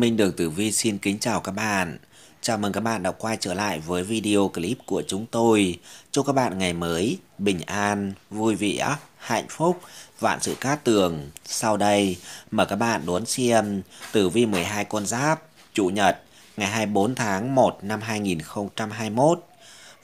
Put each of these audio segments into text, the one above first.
Minh Đường Tử Vi xin kính chào các bạn. Chào mừng các bạn đã quay trở lại với video clip của chúng tôi. Chúc các bạn ngày mới, bình an, vui vẻ, hạnh phúc, vạn sự cát tường. Sau đây, mời các bạn đón xem Tử Vi 12 con giáp, Chủ nhật, ngày 24 tháng 1 năm 2021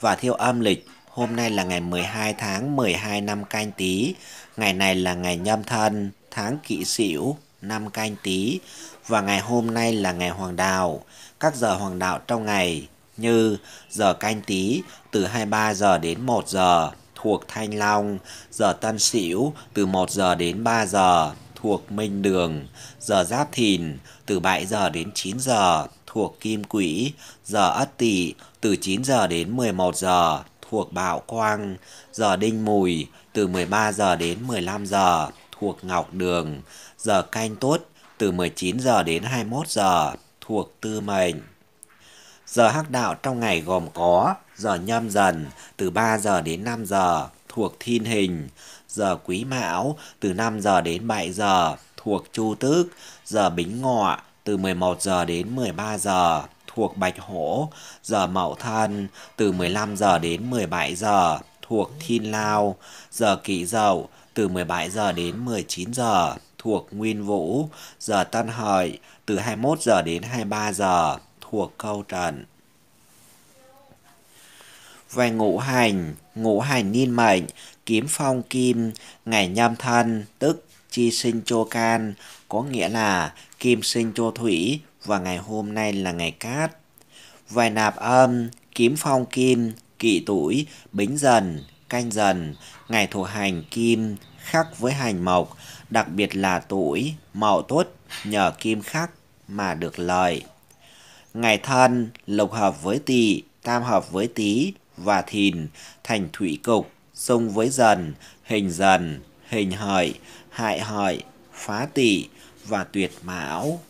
và theo âm lịch Hôm nay là ngày 12 tháng 12 năm canh tí, ngày này là ngày nhâm thân, tháng kỷ sửu, năm canh tí và ngày hôm nay là ngày hoàng đạo. Các giờ hoàng đạo trong ngày như giờ canh tí từ 23 giờ đến 1 giờ thuộc Thanh Long, giờ Tân Sửu từ 1 giờ đến 3 giờ thuộc Minh Đường, giờ Giáp Thìn từ 7 giờ đến 9 giờ thuộc Kim Quỹ, giờ Ất Tỵ từ 9 giờ đến 11 giờ thuộc bạo Quang, giờ Đinh Mùi từ 13 giờ đến 15 giờ thuộc Ngọc Đường, giờ Canh Tuất từ 19 giờ đến 21 giờ thuộc tư mệnh. Giờ hắc đạo trong ngày gồm có giờ nhâm dần từ 3 giờ đến 5 giờ thuộc thiên hình, giờ quý mão từ 5 giờ đến 7 giờ thuộc chu tước, giờ bính ngọ từ 11 giờ đến 13 giờ thuộc bạch hổ, giờ mậu thân từ 15 giờ đến 17 giờ thuộc thiên lao, giờ kỷ dậu từ 17 giờ đến 19 giờ thuộc Nguyên Vũ, giờ Tân Hợi từ 21 giờ đến 23 giờ thuộc Câu Trần. Về ngũ hành, ngũ hành niên mệnh, kiếm phong kim, ngày nhâm thân, tức chi sinh chô can, có nghĩa là kim sinh chô thủy và ngày hôm nay là ngày cát. Về nạp âm, kiếm phong kim, kỵ tuổi, bính dần, canh dần, ngày thuộc hành kim, khắc với hành mộc, đặc biệt là tuổi, mậu tốt nhờ kim khắc mà được lợi. Ngày thân lục hợp với tỵ, tam hợp với tý và thìn thành thủy cục, xung với dần, hình dần, hình hợi, hại hợi, phá tỵ và tuyệt mão.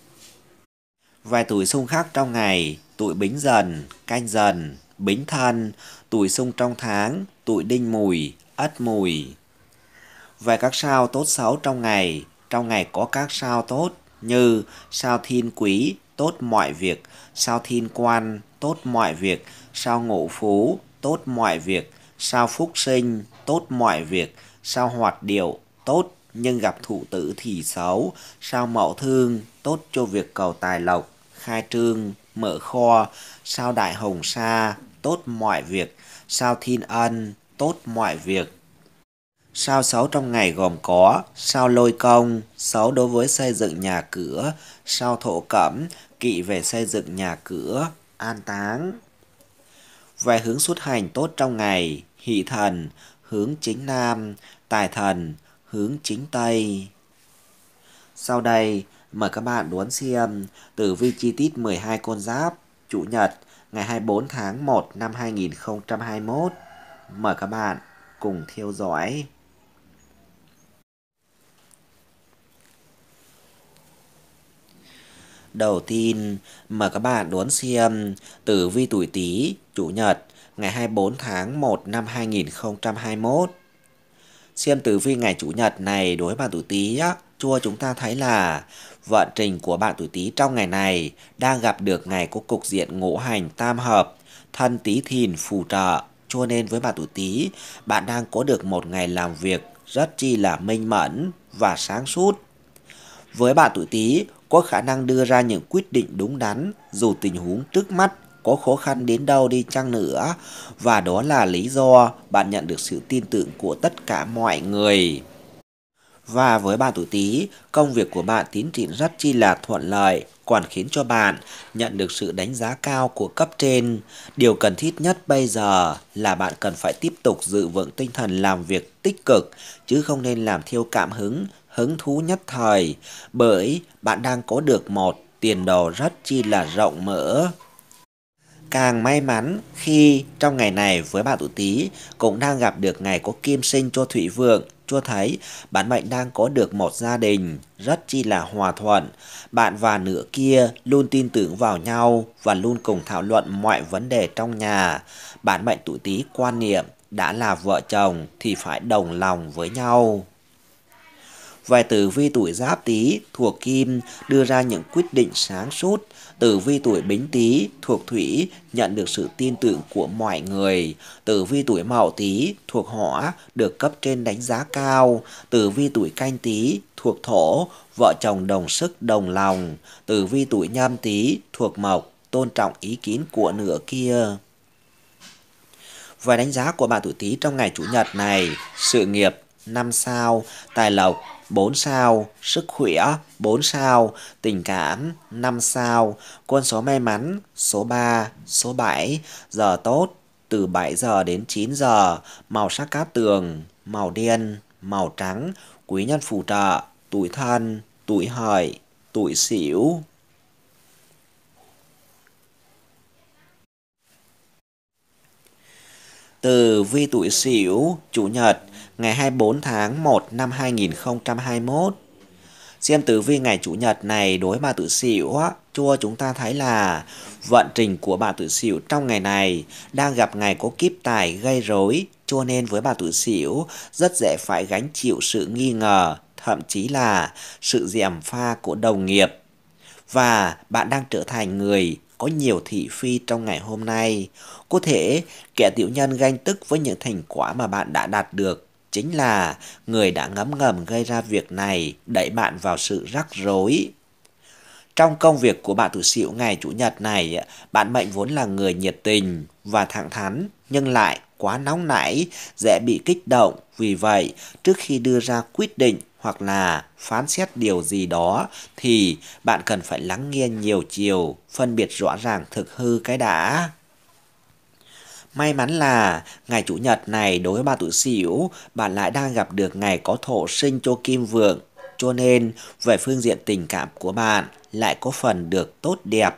Vài tuổi xung khắc trong ngày, tuổi bính dần, canh dần, bính thân, tuổi xung trong tháng, tuổi đinh mùi, ất mùi về các sao tốt xấu trong ngày. Trong ngày có các sao tốt như sao thiên quý tốt mọi việc, sao thiên quan tốt mọi việc, sao ngũ phú tốt mọi việc, sao phúc sinh tốt mọi việc, sao hoạt điệu tốt nhưng gặp thụ tử thì xấu, sao mậu thương tốt cho việc cầu tài lộc, khai trương, mở kho, sao đại hồng sa tốt mọi việc, sao thiên ân tốt mọi việc, Sao xấu trong ngày gồm có sao lôi công, xấu đối với xây dựng nhà cửa, sao thổ cẩm, kỵ về xây dựng nhà cửa, an táng. Về hướng xuất hành tốt trong ngày, hỷ thần, hướng chính nam, tài thần, hướng chính tây. Sau đây, mời các bạn đón xem tử vi chi tiết 12 con giáp, chủ nhật, ngày 24 tháng 1 năm 2021. Mời các bạn cùng theo dõi. đầu tiên mà các bạn đón xem tử vi tuổi Tý chủ nhật ngày 24 tháng 1 năm 2021. Xem tử vi ngày chủ nhật này đối với bạn tuổi Tý á, chua chúng ta thấy là vận trình của bạn tuổi Tý trong ngày này đang gặp được ngày có cục diện ngũ hành tam hợp, thân Tý Thìn phù trợ. Cho nên với bạn tuổi Tý, bạn đang có được một ngày làm việc rất chi là minh mẫn và sáng suốt. Với bạn tuổi Tý, có khả năng đưa ra những quyết định đúng đắn dù tình huống trước mắt có khó khăn đến đâu đi chăng nữa và đó là lý do bạn nhận được sự tin tưởng của tất cả mọi người. Và với bạn tuổi Tý, công việc của bạn tiến triển rất chi là thuận lợi, còn khiến cho bạn nhận được sự đánh giá cao của cấp trên. Điều cần thiết nhất bây giờ là bạn cần phải tiếp tục giữ vững tinh thần làm việc tích cực chứ không nên làm theo cảm hứng hứng thú nhất thời bởi bạn đang có được một tiền đồ rất chi là rộng mở. Càng may mắn khi trong ngày này với bạn tuổi Tý cũng đang gặp được ngày có kim sinh cho Thủy Vượng, cho thấy bạn mệnh đang có được một gia đình rất chi là hòa thuận. Bạn và nửa kia luôn tin tưởng vào nhau và luôn cùng thảo luận mọi vấn đề trong nhà. Bạn mệnh tuổi Tý quan niệm đã là vợ chồng thì phải đồng lòng với nhau. Vài tử vi tuổi giáp tý thuộc kim đưa ra những quyết định sáng suốt. Tử vi tuổi bính tý thuộc thủy nhận được sự tin tưởng của mọi người. Tử vi tuổi mậu tý thuộc hỏa được cấp trên đánh giá cao. Tử vi tuổi canh tý thuộc thổ vợ chồng đồng sức đồng lòng. Tử vi tuổi nhâm tý thuộc mộc tôn trọng ý kiến của nửa kia. vài đánh giá của bạn tuổi Tý trong ngày chủ nhật này, sự nghiệp năm sao, tài lộc 4 sao, sức khỏe 4 sao, tình cảm 5 sao, quân số may mắn số 3, số 7, giờ tốt từ 7 giờ đến 9 giờ, màu sắc cát tường, màu đen, màu trắng, quý nhân phù trợ, tuổi thân, tuổi hợi, tuổi xỉu. từ vi tuổi Sửu, Chủ nhật, ngày 24 tháng 1 năm 2021. Xem tử vi ngày Chủ nhật này đối bà tử Sửu á, chua chúng ta thấy là vận trình của bà tử Sửu trong ngày này đang gặp ngày có kiếp tài gây rối, cho nên với bà tử Sửu rất dễ phải gánh chịu sự nghi ngờ, thậm chí là sự gièm pha của đồng nghiệp và bạn đang trở thành người có nhiều thị phi trong ngày hôm nay. Có thể, kẻ tiểu nhân ganh tức với những thành quả mà bạn đã đạt được chính là người đã ngấm ngầm gây ra việc này, đẩy bạn vào sự rắc rối. Trong công việc của bạn tự xỉu ngày Chủ nhật này, bạn mệnh vốn là người nhiệt tình và thẳng thắn, nhưng lại quá nóng nảy, dễ bị kích động. Vì vậy, trước khi đưa ra quyết định, hoặc là phán xét điều gì đó thì bạn cần phải lắng nghe nhiều chiều, phân biệt rõ ràng thực hư cái đã. May mắn là ngày Chủ nhật này đối với bà tuổi Sửu, bạn lại đang gặp được ngày có thổ sinh cho Kim Vượng cho nên về phương diện tình cảm của bạn lại có phần được tốt đẹp.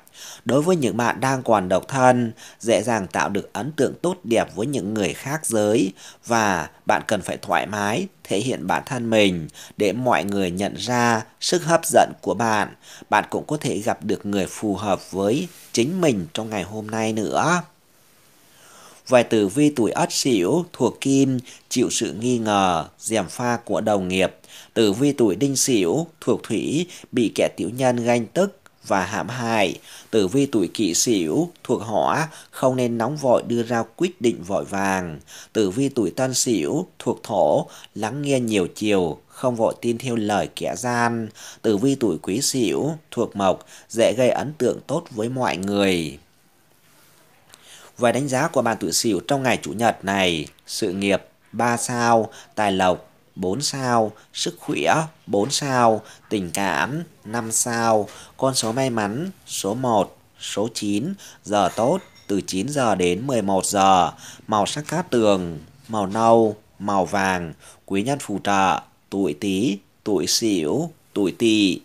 Đối với những bạn đang còn độc thân, dễ dàng tạo được ấn tượng tốt đẹp với những người khác giới và bạn cần phải thoải mái thể hiện bản thân mình để mọi người nhận ra sức hấp dẫn của bạn. Bạn cũng có thể gặp được người phù hợp với chính mình trong ngày hôm nay nữa. Vài tử vi tuổi Ất Sửu thuộc Kim chịu sự nghi ngờ, gièm pha của đồng nghiệp Tử vi tuổi đinh sửu thuộc thủy bị kẻ tiểu nhân ganh tức và hãm hại. Tử vi tuổi kỷ sửu thuộc hỏa không nên nóng vội đưa ra quyết định vội vàng. Tử vi tuổi tân sửu thuộc thổ lắng nghe nhiều chiều, không vội tin theo lời kẻ gian. Tử vi tuổi quý sửu thuộc mộc dễ gây ấn tượng tốt với mọi người. Về đánh giá của bạn tuổi sửu trong ngày chủ nhật này, sự nghiệp 3 sao, tài lộc 4 sao, sức khỏe 4 sao, tình cảm 5 sao, con số may mắn số 1, số 9, giờ tốt từ 9 giờ đến 11 giờ, màu sắc cát tường, màu nâu, màu vàng, quý nhân phù trợ, tuổi Tý, tuổi Sửu, tuổi Tỵ.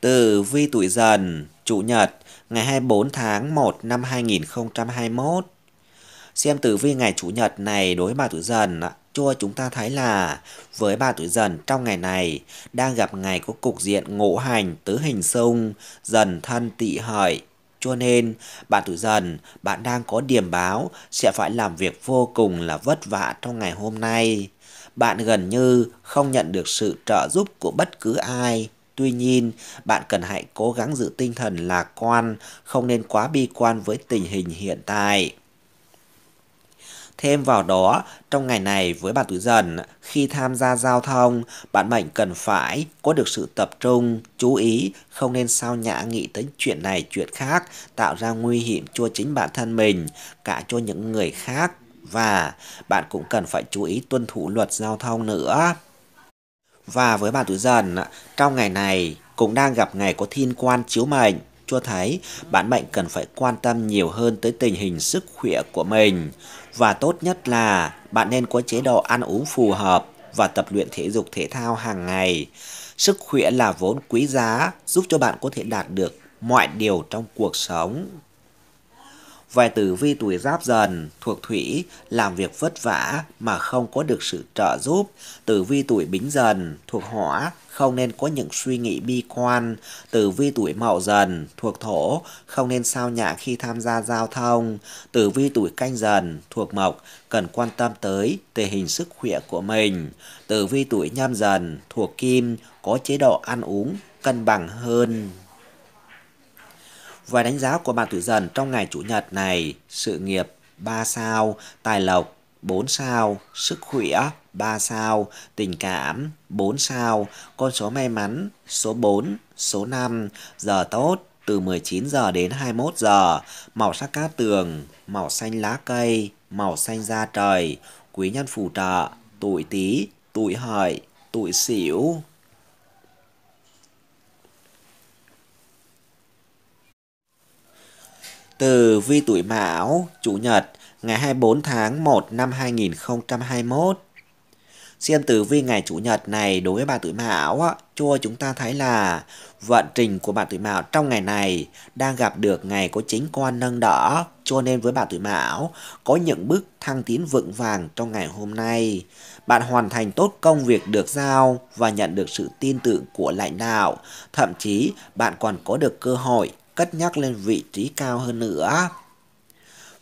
từ vi tuổi dần, chủ nhật ngày 24 tháng 1 năm 2021. Xem tử vi ngày Chủ nhật này đối với bà tuổi dần cho chúng ta thấy là với bà tuổi dần trong ngày này đang gặp ngày có cục diện ngũ hành tứ hình xung dần thân tỵ hợi cho nên bạn tuổi dần bạn đang có điểm báo sẽ phải làm việc vô cùng là vất vả trong ngày hôm nay bạn gần như không nhận được sự trợ giúp của bất cứ ai Tuy nhiên, bạn cần hãy cố gắng giữ tinh thần lạc quan, không nên quá bi quan với tình hình hiện tại. Thêm vào đó, trong ngày này với bạn tuổi dần, khi tham gia giao thông, bạn mệnh cần phải có được sự tập trung, chú ý, không nên sao nhã nghĩ tới chuyện này chuyện khác, tạo ra nguy hiểm cho chính bản thân mình, cả cho những người khác. Và bạn cũng cần phải chú ý tuân thủ luật giao thông nữa. Và với bạn tuổi dần, trong ngày này cũng đang gặp ngày có thiên quan chiếu mệnh cho thấy bạn mệnh cần phải quan tâm nhiều hơn tới tình hình sức khỏe của mình và tốt nhất là bạn nên có chế độ ăn uống phù hợp và tập luyện thể dục thể thao hàng ngày. Sức khỏe là vốn quý giá giúp cho bạn có thể đạt được mọi điều trong cuộc sống. Vài tử vi tuổi giáp dần thuộc thủy làm việc vất vả mà không có được sự trợ giúp tử vi tuổi bính dần thuộc hỏa không nên có những suy nghĩ bi quan tử vi tuổi mậu dần thuộc thổ không nên sao nhạ khi tham gia giao thông tử vi tuổi canh dần thuộc mộc cần quan tâm tới tình hình sức khỏe của mình tử vi tuổi nhâm dần thuộc kim có chế độ ăn uống cân bằng hơn và đánh giá của bạn tuổi dần trong ngày Chủ nhật này, sự nghiệp 3 sao, tài lộc 4 sao, sức khỏe 3 sao, tình cảm 4 sao, con số may mắn số 4, số 5, giờ tốt từ 19 giờ đến 21 giờ, màu sắc cát tường, màu xanh lá cây, màu xanh da trời, quý nhân phù trợ, tuổi tí, tuổi hợi, tuổi xỉu. Từ vi tuổi Mão, Chủ nhật, ngày 24 tháng 1 năm 2021. Xem tử vi ngày Chủ nhật này đối với bà tuổi Mão á, cho chúng ta thấy là vận trình của bạn tuổi Mão trong ngày này đang gặp được ngày có chính quan nâng đỡ, cho nên với bà tuổi Mão có những bước thăng tiến vững vàng trong ngày hôm nay. Bạn hoàn thành tốt công việc được giao và nhận được sự tin tưởng của lãnh đạo, thậm chí bạn còn có được cơ hội cất nhắc lên vị trí cao hơn nữa.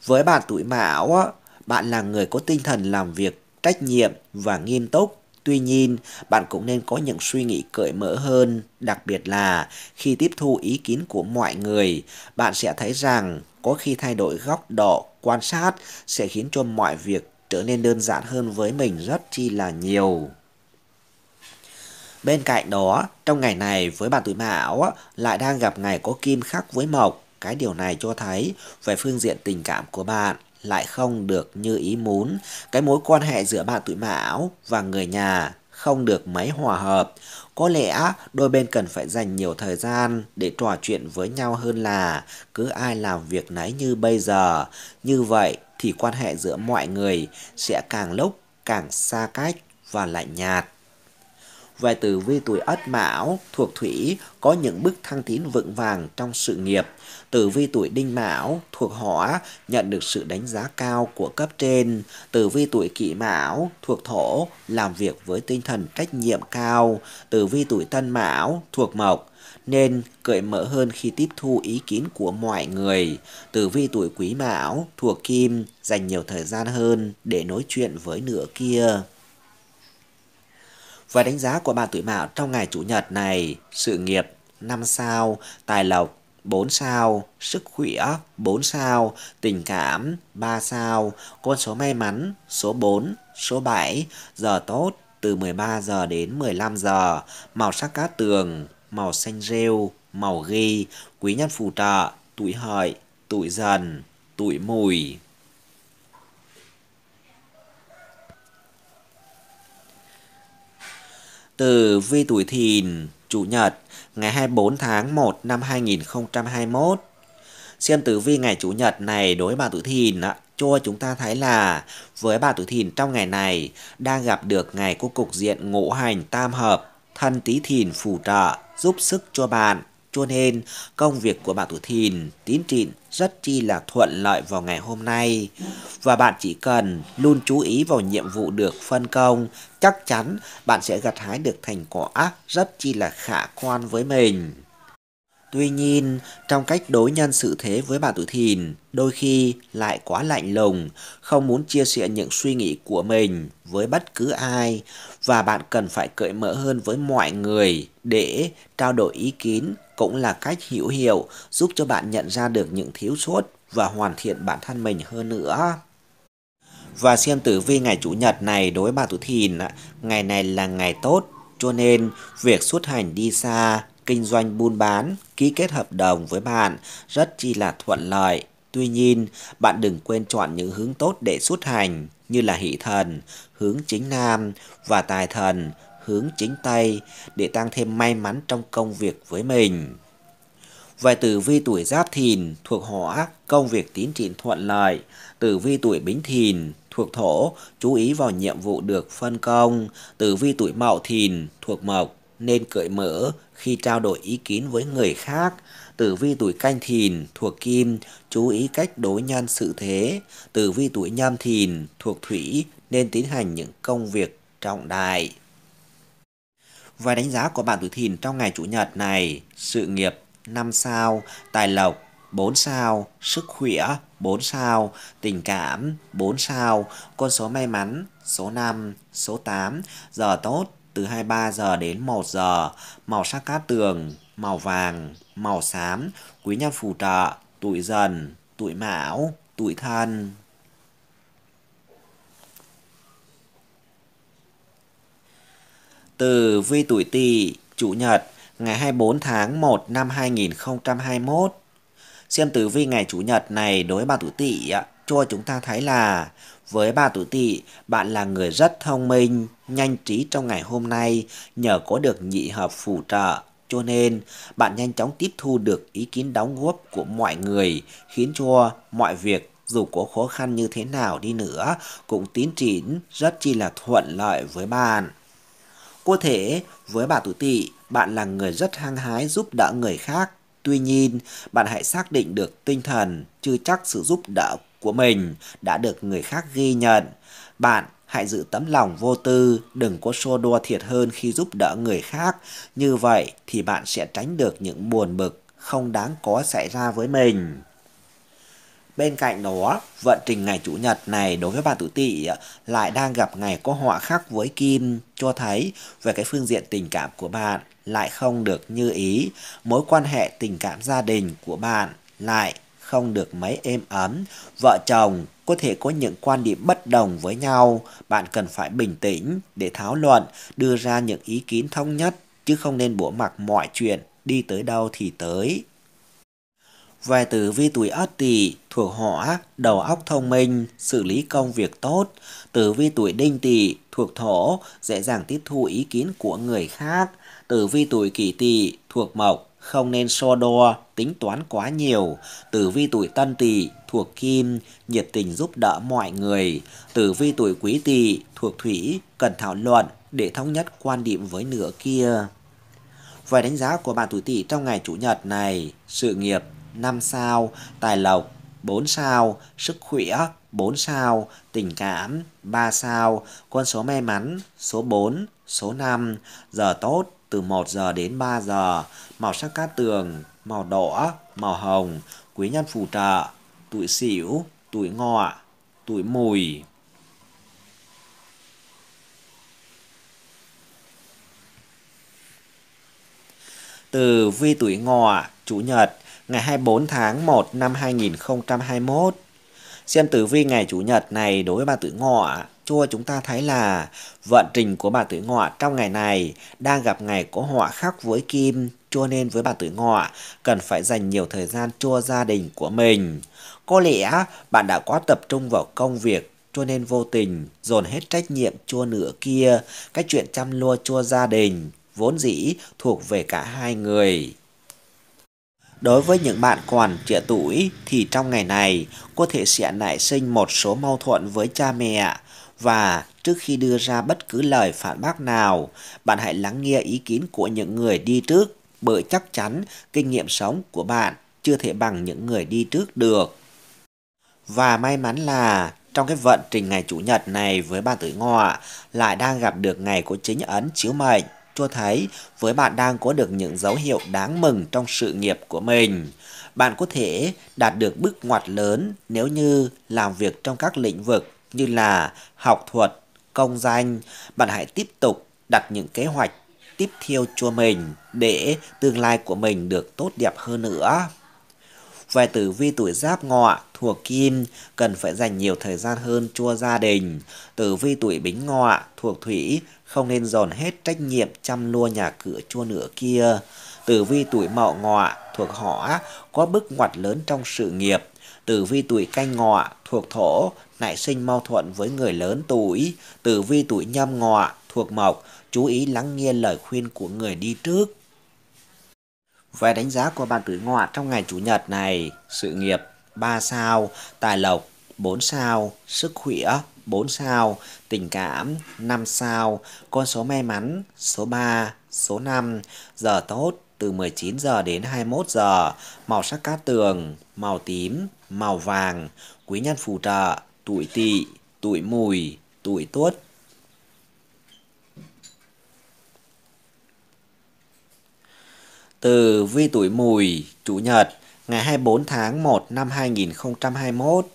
Với bạn tuổi mão, bạn là người có tinh thần làm việc trách nhiệm và nghiêm túc. Tuy nhiên, bạn cũng nên có những suy nghĩ cởi mở hơn, đặc biệt là khi tiếp thu ý kiến của mọi người, bạn sẽ thấy rằng có khi thay đổi góc độ quan sát sẽ khiến cho mọi việc trở nên đơn giản hơn với mình rất chi là nhiều. Bên cạnh đó, trong ngày này với bạn tuổi mão lại đang gặp ngày có kim khắc với mộc. Cái điều này cho thấy về phương diện tình cảm của bạn lại không được như ý muốn. Cái mối quan hệ giữa bạn tuổi mão và người nhà không được mấy hòa hợp. Có lẽ đôi bên cần phải dành nhiều thời gian để trò chuyện với nhau hơn là cứ ai làm việc nấy như bây giờ. Như vậy thì quan hệ giữa mọi người sẽ càng lúc càng xa cách và lạnh nhạt về tử vi tuổi Ất Mão thuộc Thủy có những bước thăng tiến vững vàng trong sự nghiệp. Tử vi tuổi Đinh Mão thuộc Hỏa nhận được sự đánh giá cao của cấp trên. Tử vi tuổi Kỷ Mão thuộc Thổ làm việc với tinh thần trách nhiệm cao. Tử vi tuổi Tân Mão thuộc Mộc nên cởi mở hơn khi tiếp thu ý kiến của mọi người. Tử vi tuổi Quý Mão thuộc Kim dành nhiều thời gian hơn để nói chuyện với nửa kia. Và đánh giá của bạn tuổi mạo trong ngày Chủ nhật này, sự nghiệp 5 sao, tài lộc 4 sao, sức khỏe 4 sao, tình cảm 3 sao, con số may mắn số 4, số 7, giờ tốt từ 13 giờ đến 15 giờ, màu sắc cá tường, màu xanh rêu, màu ghi, quý nhân phù trợ, tuổi hợi, tuổi dần, tuổi mùi. từ vi tuổi thìn, Chủ nhật, ngày 24 tháng 1 năm 2021. Xem tử vi ngày Chủ nhật này đối với bà tuổi thìn ạ. Cho chúng ta thấy là với bà tuổi thìn trong ngày này đang gặp được ngày của cục diện ngũ hành tam hợp, thân tý thìn phù trợ giúp sức cho bạn cho nên công việc của bà Thủ Thìn tín trịn rất chi là thuận lợi vào ngày hôm nay. Và bạn chỉ cần luôn chú ý vào nhiệm vụ được phân công, chắc chắn bạn sẽ gặt hái được thành quả rất chi là khả quan với mình. Tuy nhiên, trong cách đối nhân sự thế với bà tuổi Thìn, đôi khi lại quá lạnh lùng, không muốn chia sẻ những suy nghĩ của mình với bất cứ ai và bạn cần phải cởi mở hơn với mọi người để trao đổi ý kiến cũng là cách hữu hiệu giúp cho bạn nhận ra được những thiếu sót và hoàn thiện bản thân mình hơn nữa. Và xem tử vi ngày Chủ nhật này đối bà tuổi Thìn, ngày này là ngày tốt, cho nên việc xuất hành đi xa, kinh doanh buôn bán, ký kết hợp đồng với bạn rất chi là thuận lợi. Tuy nhiên, bạn đừng quên chọn những hướng tốt để xuất hành như là hỷ thần, hướng chính nam và tài thần, hướng chính tay để tăng thêm may mắn trong công việc với mình. Về tử vi tuổi Giáp Thìn thuộc Hỏa, công việc tiến triển thuận lợi. Tử vi tuổi Bính Thìn thuộc Thổ, chú ý vào nhiệm vụ được phân công. Tử vi tuổi Mậu Thìn thuộc Mộc, nên cởi mở khi trao đổi ý kiến với người khác. Tử vi tuổi canh thìn thuộc kim, chú ý cách đối nhân sự thế. Tử vi tuổi nhâm thìn thuộc thủy, nên tiến hành những công việc trọng đại. Với đánh giá của bạn tuổi thìn trong ngày Chủ nhật này, sự nghiệp 5 sao, tài lộc 4 sao, sức khỏe 4 sao, tình cảm 4 sao, con số may mắn số 5, số 8, giờ tốt từ 23 giờ đến 1 giờ, màu sắc cát tường, màu vàng, màu xám, quý nhân phù trợ, tuổi dần, tuổi mão, tuổi thân. từ vi tuổi Tỵ, Chủ nhật, ngày 24 tháng 1 năm 2021. Xem tử vi ngày Chủ nhật này đối với bà tuổi Tỵ cho chúng ta thấy là với bà tuổi Tỵ, bạn là người rất thông minh, nhanh trí trong ngày hôm nay nhờ có được nhị hợp phù trợ. Cho nên, bạn nhanh chóng tiếp thu được ý kiến đóng góp của mọi người, khiến cho mọi việc dù có khó khăn như thế nào đi nữa cũng tiến triển rất chi là thuận lợi với bạn. Có thể, với bà tuổi tỵ, bạn là người rất hăng hái giúp đỡ người khác. Tuy nhiên, bạn hãy xác định được tinh thần, chưa chắc sự giúp đỡ của mình đã được người khác ghi nhận. Bạn hãy giữ tấm lòng vô tư, đừng có xô đua thiệt hơn khi giúp đỡ người khác. Như vậy thì bạn sẽ tránh được những buồn bực không đáng có xảy ra với mình. Bên cạnh đó, vận trình ngày Chủ nhật này đối với bà Tử Tỵ lại đang gặp ngày có họa khắc với Kim, cho thấy về cái phương diện tình cảm của bạn lại không được như ý, mối quan hệ tình cảm gia đình của bạn lại không được mấy êm ấm, vợ chồng có thể có những quan điểm bất đồng với nhau, bạn cần phải bình tĩnh để tháo luận, đưa ra những ý kiến thống nhất chứ không nên bủa mặc mọi chuyện đi tới đâu thì tới. Về tử vi tuổi ất tỵ thuộc hỏa, đầu óc thông minh, xử lý công việc tốt. Tử vi tuổi đinh tỵ thuộc thổ, dễ dàng tiếp thu ý kiến của người khác. Tử vi tuổi kỷ tỵ thuộc mộc, không nên so đo, tính toán quá nhiều. Tử vi tuổi tân tỵ thuộc kim, nhiệt tình giúp đỡ mọi người. Tử vi tuổi quý tỵ thuộc thủy, cần thảo luận để thống nhất quan điểm với nửa kia. Về đánh giá của bạn tuổi tỵ trong ngày chủ nhật này, sự nghiệp 5 sao, tài lộc 4 sao, sức khỏe 4 sao, tình cảm 3 sao, con số may mắn số 4, số 5, giờ tốt từ 1 giờ đến 3 giờ, màu sắc cát tường, màu đỏ, màu hồng, quý nhân phù trợ, tuổi xỉu, tuổi ngọ, tuổi mùi. Từ vi tuổi ngọ, chủ nhật, ngày 24 tháng 1 năm 2021. Xem tử vi ngày Chủ nhật này đối với bà Tử Ngọ, chua chúng ta thấy là vận trình của bà Tử Ngọ trong ngày này đang gặp ngày có họa khắc với Kim, cho nên với bà Tử Ngọ cần phải dành nhiều thời gian cho gia đình của mình. Có lẽ bạn đã quá tập trung vào công việc cho nên vô tình dồn hết trách nhiệm chua nửa kia, cái chuyện chăm lo chua gia đình vốn dĩ thuộc về cả hai người. Đối với những bạn còn trẻ tuổi thì trong ngày này có thể sẽ nảy sinh một số mâu thuẫn với cha mẹ và trước khi đưa ra bất cứ lời phản bác nào, bạn hãy lắng nghe ý kiến của những người đi trước bởi chắc chắn kinh nghiệm sống của bạn chưa thể bằng những người đi trước được. Và may mắn là trong cái vận trình ngày Chủ nhật này với ba tuổi ngọ lại đang gặp được ngày của chính ấn chiếu mệnh cho thấy với bạn đang có được những dấu hiệu đáng mừng trong sự nghiệp của mình. Bạn có thể đạt được bước ngoặt lớn nếu như làm việc trong các lĩnh vực như là học thuật, công danh. Bạn hãy tiếp tục đặt những kế hoạch tiếp theo cho mình để tương lai của mình được tốt đẹp hơn nữa. Về tử vi tuổi giáp ngọ thuộc kim cần phải dành nhiều thời gian hơn cho gia đình. Tử vi tuổi bính ngọ thuộc thủy không nên dồn hết trách nhiệm chăm nua nhà cửa chua nửa kia. Tử vi tuổi mậu ngọ thuộc Hỏ có bước ngoặt lớn trong sự nghiệp. Tử vi tuổi canh ngọ thuộc thổ nảy sinh mâu thuẫn với người lớn tuổi. Tử vi tuổi nhâm ngọ thuộc mộc chú ý lắng nghe lời khuyên của người đi trước. Về đánh giá của bạn tuổi ngọ trong ngày chủ nhật này, sự nghiệp 3 sao, tài lộc 4 sao, sức khỏe 4 sao, tình cảm 5 sao, con số may mắn số 3, số 5, giờ tốt từ 19 giờ đến 21 giờ, màu sắc cát tường, màu tím, màu vàng, quý nhân phù trợ, tuổi tỵ, tuổi mùi, tuổi tuất. Từ vi tuổi mùi, chủ nhật, ngày 24 tháng 1 năm 2021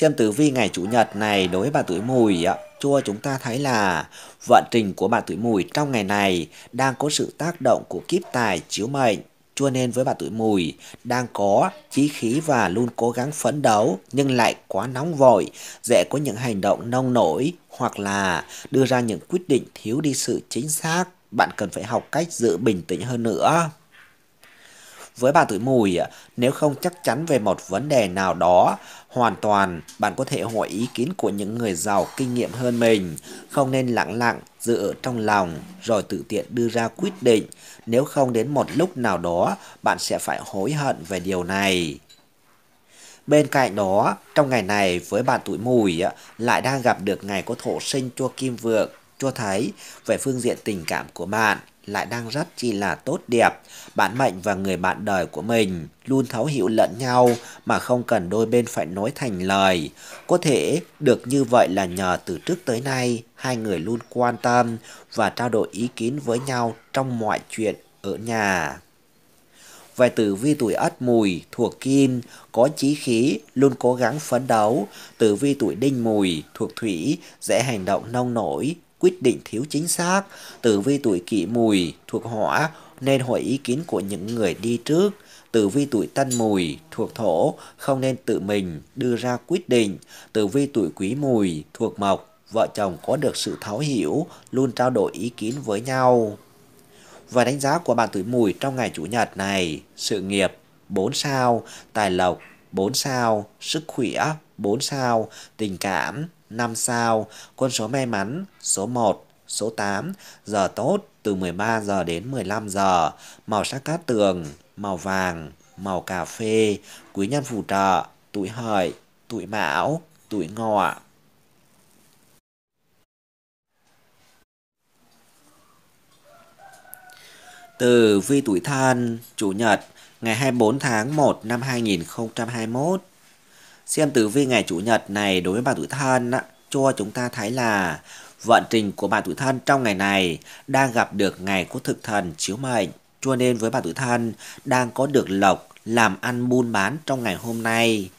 Xem tử vi ngày Chủ nhật này đối với bà tuổi mùi ạ, chua chúng ta thấy là vận trình của bạn tuổi mùi trong ngày này đang có sự tác động của kiếp tài chiếu mệnh cho nên với bà tuổi mùi đang có chí khí và luôn cố gắng phấn đấu nhưng lại quá nóng vội, dễ có những hành động nông nổi hoặc là đưa ra những quyết định thiếu đi sự chính xác. Bạn cần phải học cách giữ bình tĩnh hơn nữa. Với bà tuổi mùi, nếu không chắc chắn về một vấn đề nào đó, hoàn toàn bạn có thể hỏi ý kiến của những người giàu kinh nghiệm hơn mình, không nên lặng lặng giữ ở trong lòng rồi tự tiện đưa ra quyết định, nếu không đến một lúc nào đó bạn sẽ phải hối hận về điều này. Bên cạnh đó, trong ngày này với bạn tuổi mùi lại đang gặp được ngày có thổ sinh cho kim vượng, cho thấy về phương diện tình cảm của bạn lại đang rất chi là tốt đẹp. Bạn mệnh và người bạn đời của mình luôn thấu hiểu lẫn nhau mà không cần đôi bên phải nói thành lời. Có thể được như vậy là nhờ từ trước tới nay hai người luôn quan tâm và trao đổi ý kiến với nhau trong mọi chuyện ở nhà về tử vi tuổi ất mùi thuộc kim có chí khí luôn cố gắng phấn đấu tử vi tuổi đinh mùi thuộc thủy dễ hành động nông nổi quyết định thiếu chính xác. Tử vi tuổi kỷ mùi thuộc hỏa nên hỏi ý kiến của những người đi trước. Tử vi tuổi tân mùi thuộc thổ không nên tự mình đưa ra quyết định. Tử vi tuổi quý mùi thuộc mộc vợ chồng có được sự thấu hiểu, luôn trao đổi ý kiến với nhau. Và đánh giá của bạn tuổi mùi trong ngày Chủ nhật này, sự nghiệp 4 sao, tài lộc 4 sao, sức khỏe 4 sao, tình cảm 5 sao, quân số may mắn số 1, số 8, giờ tốt từ 13 giờ đến 15 giờ, màu sắc cát tường, màu vàng, màu cà phê, quý nhân phù trợ, tuổi hợi, tuổi mão, tuổi ngọ. Từ vi tuổi thân, chủ nhật, ngày 24 tháng 1 năm 2021. Xem tử vi ngày Chủ nhật này đối với bạn tuổi thân á, cho chúng ta thấy là vận trình của bạn tuổi thân trong ngày này đang gặp được ngày của thực thần chiếu mệnh. Cho nên với bạn tuổi thân đang có được lộc làm ăn buôn bán trong ngày hôm nay.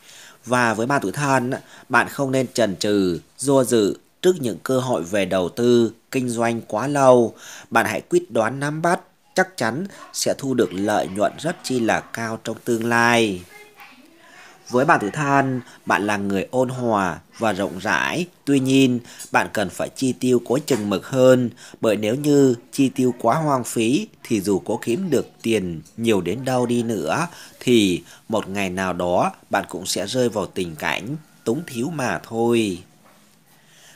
Và với bạn tuổi thân, bạn không nên chần chừ, do dự trước những cơ hội về đầu tư, kinh doanh quá lâu. Bạn hãy quyết đoán nắm bắt, chắc chắn sẽ thu được lợi nhuận rất chi là cao trong tương lai. Với bạn Tử Than, bạn là người ôn hòa và rộng rãi. Tuy nhiên, bạn cần phải chi tiêu có chừng mực hơn, bởi nếu như chi tiêu quá hoang phí thì dù có kiếm được tiền nhiều đến đâu đi nữa thì một ngày nào đó bạn cũng sẽ rơi vào tình cảnh túng thiếu mà thôi.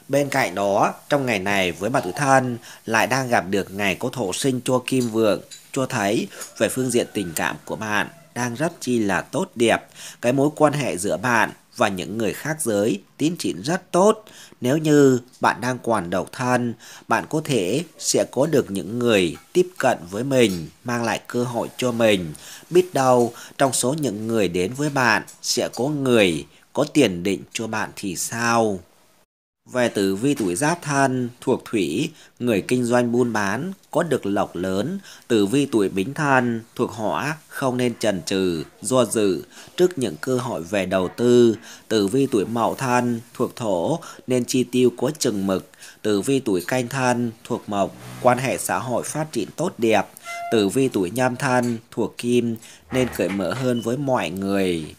Bên cạnh đó, trong ngày này với bạn Tử Than lại đang gặp được ngày có thổ sinh cho Kim Vượng, cho thấy về phương diện tình cảm của bạn đang rất chi là tốt đẹp. Cái mối quan hệ giữa bạn và những người khác giới tiến triển rất tốt. Nếu như bạn đang còn độc thân, bạn có thể sẽ có được những người tiếp cận với mình, mang lại cơ hội cho mình. Biết đâu trong số những người đến với bạn sẽ có người có tiền định cho bạn thì sao? Về tử vi tuổi giáp thân thuộc thủy, người kinh doanh buôn bán có được lộc lớn, tử vi tuổi bính thân thuộc hỏa không nên chần chừ, do dự trước những cơ hội về đầu tư, tử vi tuổi mậu thân thuộc thổ nên chi tiêu có chừng mực, tử vi tuổi canh thân thuộc mộc, quan hệ xã hội phát triển tốt đẹp, tử vi tuổi nhâm thân thuộc kim nên cởi mở hơn với mọi người.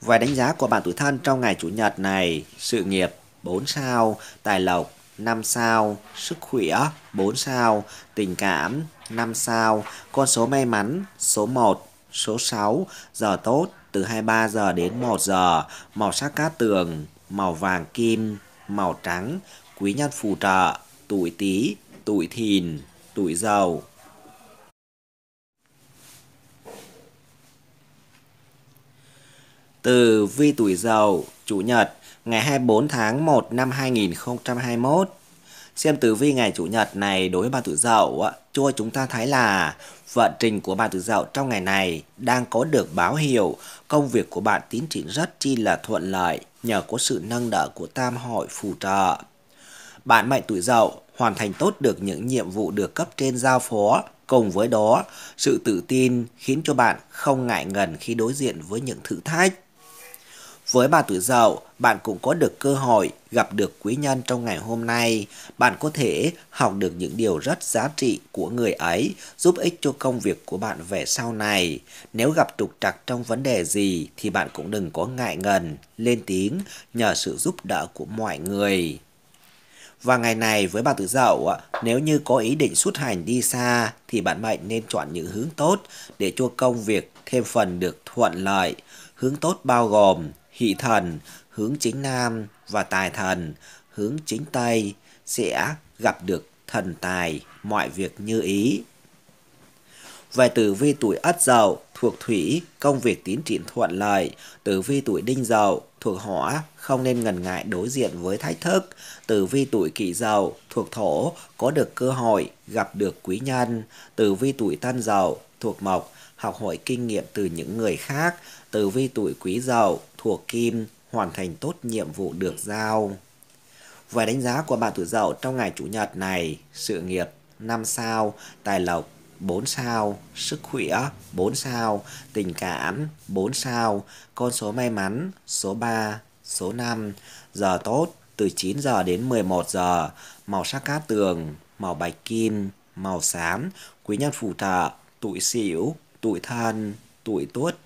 Vài đánh giá của bạn tuổi thân trong ngày Chủ nhật này, sự nghiệp 4 sao, tài lộc 5 sao, sức khỏe 4 sao, tình cảm 5 sao, con số may mắn số 1, số 6, giờ tốt từ 23 giờ đến 1 giờ, màu sắc cát tường, màu vàng kim, màu trắng, quý nhân phù trợ, tuổi tí, tuổi thìn, tuổi dầu. từ Vi Tuổi Dậu, Chủ nhật, ngày 24 tháng 1 năm 2021. Xem tử vi ngày Chủ nhật này đối với bà Tử Dậu, cho chúng ta thấy là vận trình của bà tuổi Dậu trong ngày này đang có được báo hiệu, công việc của bạn tiến triển rất chi là thuận lợi nhờ có sự nâng đỡ của tam hội phù trợ. Bạn mệnh tuổi Dậu hoàn thành tốt được những nhiệm vụ được cấp trên giao phó, cùng với đó, sự tự tin khiến cho bạn không ngại ngần khi đối diện với những thử thách. Với bà tuổi dậu, bạn cũng có được cơ hội gặp được quý nhân trong ngày hôm nay. Bạn có thể học được những điều rất giá trị của người ấy, giúp ích cho công việc của bạn về sau này. Nếu gặp trục trặc trong vấn đề gì thì bạn cũng đừng có ngại ngần, lên tiếng nhờ sự giúp đỡ của mọi người. Và ngày này với bà tử dậu, nếu như có ý định xuất hành đi xa thì bạn mệnh nên chọn những hướng tốt để cho công việc thêm phần được thuận lợi. Hướng tốt bao gồm hỷ thần hướng chính nam và tài thần hướng chính tây sẽ gặp được thần tài mọi việc như ý. Về tử vi tuổi Ất Dậu thuộc thủy, công việc tiến triển thuận lợi, tử vi tuổi Đinh Dậu thuộc hỏa, không nên ngần ngại đối diện với thách thức, tử vi tuổi Kỷ Dậu thuộc thổ, có được cơ hội, gặp được quý nhân, tử vi tuổi Tân Dậu thuộc mộc, học hỏi kinh nghiệm từ những người khác, tử vi tuổi Quý Dậu thuộc Kim hoàn thành tốt nhiệm vụ được giao. Vài đánh giá của bạn tuổi dậu trong ngày Chủ nhật này, sự nghiệp 5 sao, tài lộc 4 sao, sức khỏe 4 sao, tình cảm 4 sao, con số may mắn số 3, số 5, giờ tốt từ 9 giờ đến 11 giờ, màu sắc cát tường, màu bạch kim, màu xám, quý nhân phù trợ, tuổi sửu, tuổi thân, tuổi tuất,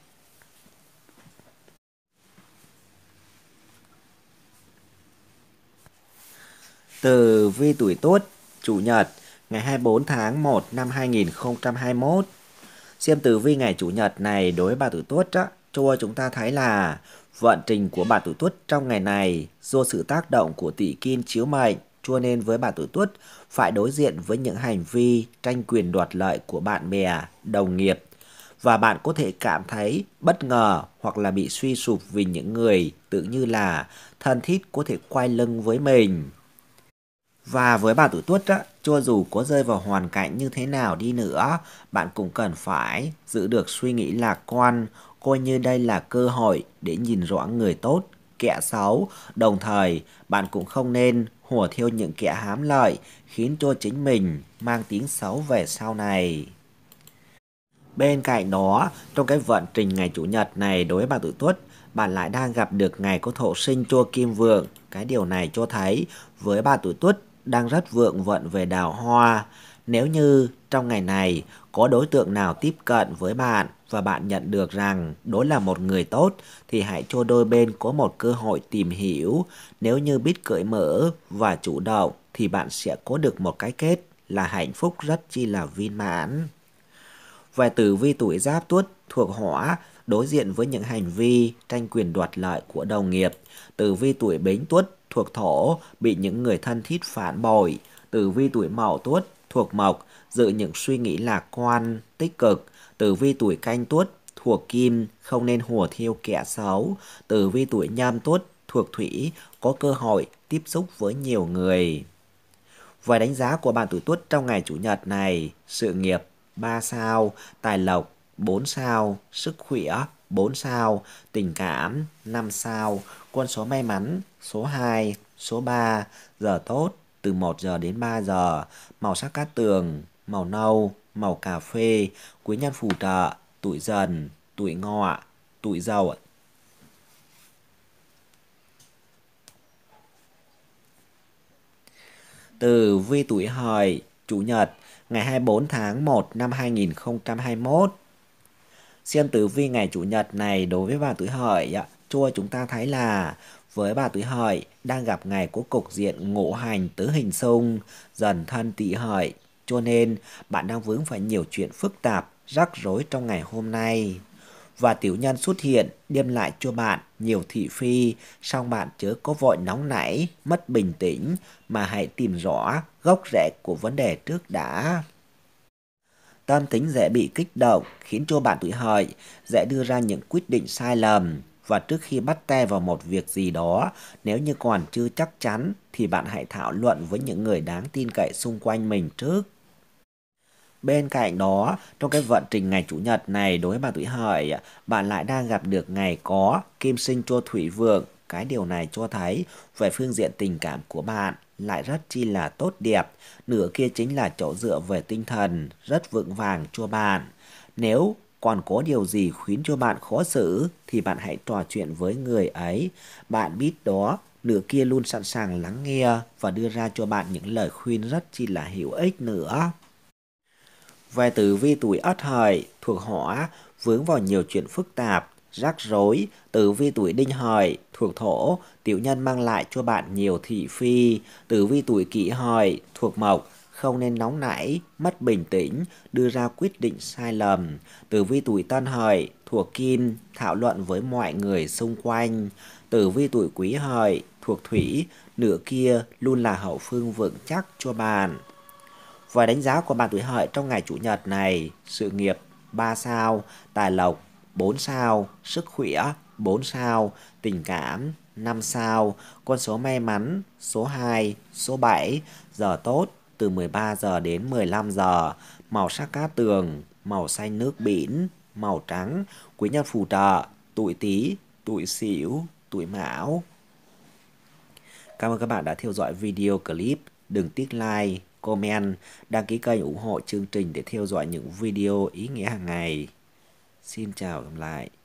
Từ vi tuổi tốt, Chủ nhật, ngày 24 tháng 1 năm 2021. Xem tử vi ngày Chủ nhật này đối với bà tuổi tốt đó, cho chúng ta thấy là vận trình của bà tuổi tuất trong ngày này do sự tác động của tỷ kim chiếu mệnh cho nên với bà tuổi tuất phải đối diện với những hành vi tranh quyền đoạt lợi của bạn bè đồng nghiệp và bạn có thể cảm thấy bất ngờ hoặc là bị suy sụp vì những người tự như là thân thiết có thể quay lưng với mình và với bà tuổi tuất á, cho dù có rơi vào hoàn cảnh như thế nào đi nữa, bạn cũng cần phải giữ được suy nghĩ lạc quan, coi như đây là cơ hội để nhìn rõ người tốt, kẻ xấu. Đồng thời, bạn cũng không nên hùa theo những kẻ hám lợi, khiến cho chính mình mang tiếng xấu về sau này. Bên cạnh đó, trong cái vận trình ngày Chủ nhật này đối với bà tuổi tuất, bạn lại đang gặp được ngày có thổ sinh cho kim vượng. Cái điều này cho thấy với bà tuổi tuất đang rất vượng vận về đào hoa. Nếu như trong ngày này có đối tượng nào tiếp cận với bạn và bạn nhận được rằng đối là một người tốt thì hãy cho đôi bên có một cơ hội tìm hiểu. Nếu như biết cởi mở và chủ động thì bạn sẽ có được một cái kết là hạnh phúc rất chi là viên mãn. Về tử vi tuổi giáp tuất thuộc hỏa đối diện với những hành vi tranh quyền đoạt lợi của đồng nghiệp. Tử vi tuổi bính tuất thuộc thổ bị những người thân thiết phản bội, tử vi tuổi mậu tuất thuộc mộc giữ những suy nghĩ lạc quan, tích cực, tử vi tuổi canh tuất thuộc kim không nên hùa thiêu kẻ xấu, tử vi tuổi nhâm tuất thuộc thủy có cơ hội tiếp xúc với nhiều người. Vài đánh giá của bạn tuổi tuất trong ngày chủ nhật này, sự nghiệp 3 sao, tài lộc 4 sao, sức khỏe 4 sao, tình cảm 5 sao, Quân số may mắn, số 2, số 3, giờ tốt, từ 1 giờ đến 3 giờ, màu sắc cát tường, màu nâu, màu cà phê, quý nhân phù trợ, tuổi dần, tuổi ngọ, tuổi dậu. Từ vi tuổi hợi, Chủ nhật, ngày 24 tháng 1 năm 2021. Xem tử vi ngày Chủ nhật này đối với bạn tuổi hợi ạ chua chúng ta thấy là với bà tuổi hợi đang gặp ngày của cục diện ngũ hành tứ hình xung, dần thân tỵ hợi. Cho nên bạn đang vướng phải nhiều chuyện phức tạp, rắc rối trong ngày hôm nay. Và tiểu nhân xuất hiện đem lại cho bạn nhiều thị phi, song bạn chớ có vội nóng nảy, mất bình tĩnh mà hãy tìm rõ gốc rễ của vấn đề trước đã tâm tính dễ bị kích động khiến cho bạn tuổi hợi dễ đưa ra những quyết định sai lầm và trước khi bắt tay vào một việc gì đó, nếu như còn chưa chắc chắn thì bạn hãy thảo luận với những người đáng tin cậy xung quanh mình trước. Bên cạnh đó, trong cái vận trình ngày Chủ nhật này đối với bà thủy hợi, bạn lại đang gặp được ngày có kim sinh cho thủy vượng. Cái điều này cho thấy về phương diện tình cảm của bạn lại rất chi là tốt đẹp. Nửa kia chính là chỗ dựa về tinh thần, rất vững vàng cho bạn. Nếu còn có điều gì khiến cho bạn khó xử thì bạn hãy trò chuyện với người ấy. Bạn biết đó, nửa kia luôn sẵn sàng lắng nghe và đưa ra cho bạn những lời khuyên rất chi là hữu ích nữa. Về tử vi tuổi ất hợi thuộc hỏa vướng vào nhiều chuyện phức tạp, rắc rối, tử vi tuổi đinh hợi thuộc thổ, tiểu nhân mang lại cho bạn nhiều thị phi, tử vi tuổi kỷ hợi thuộc mộc không nên nóng nảy, mất bình tĩnh, đưa ra quyết định sai lầm. Tử vi tuổi tân hợi, thuộc kim, thảo luận với mọi người xung quanh. Tử vi tuổi quý hợi, thuộc thủy, nửa kia luôn là hậu phương vững chắc cho bạn. Và đánh giá của bạn tuổi hợi trong ngày chủ nhật này, sự nghiệp 3 sao, tài lộc 4 sao, sức khỏe 4 sao, tình cảm 5 sao, con số may mắn số 2, số 7, giờ tốt từ 13 giờ đến 15 giờ, màu sắc cát tường, màu xanh nước biển, màu trắng, quý nhân phù trợ, tuổi Tý, tuổi Sửu, tuổi Mão. Cảm ơn các bạn đã theo dõi video clip. Đừng tiếc like, comment, đăng ký kênh ủng hộ chương trình để theo dõi những video ý nghĩa hàng ngày. Xin chào và gặp lại.